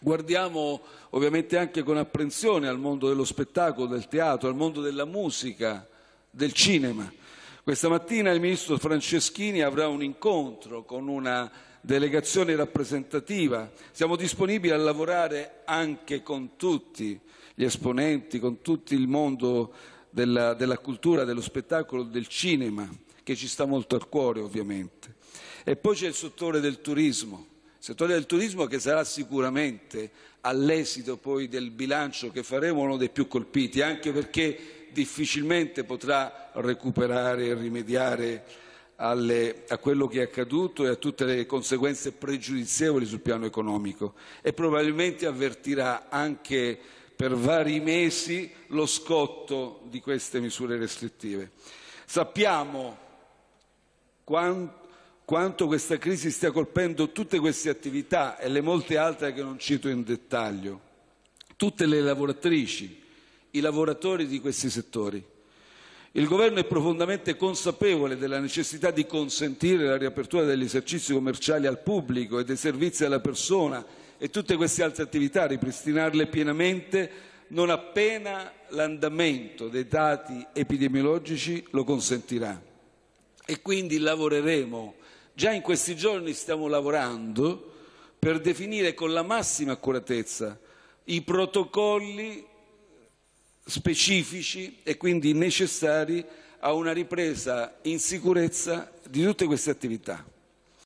Guardiamo ovviamente anche con apprensione al mondo dello spettacolo, del teatro, al mondo della musica, del cinema. Questa mattina il ministro Franceschini avrà un incontro con una delegazione rappresentativa. Siamo disponibili a lavorare anche con tutti gli esponenti, con tutto il mondo della, della cultura, dello spettacolo, del cinema, che ci sta molto al cuore ovviamente. E poi c'è il settore del turismo settore del turismo che sarà sicuramente all'esito poi del bilancio che faremo uno dei più colpiti, anche perché difficilmente potrà recuperare e rimediare alle, a quello che è accaduto e a tutte le conseguenze pregiudizievoli sul piano economico e probabilmente avvertirà anche per vari mesi lo scotto di queste misure restrittive. Sappiamo quanto quanto questa crisi stia colpendo tutte queste attività e le molte altre che non cito in dettaglio, tutte le lavoratrici, i lavoratori di questi settori. Il Governo è profondamente consapevole della necessità di consentire la riapertura degli esercizi commerciali al pubblico e dei servizi alla persona e tutte queste altre attività, ripristinarle pienamente non appena l'andamento dei dati epidemiologici lo consentirà. E quindi lavoreremo Già in questi giorni stiamo lavorando per definire con la massima accuratezza i protocolli specifici e quindi necessari a una ripresa in sicurezza di tutte queste attività.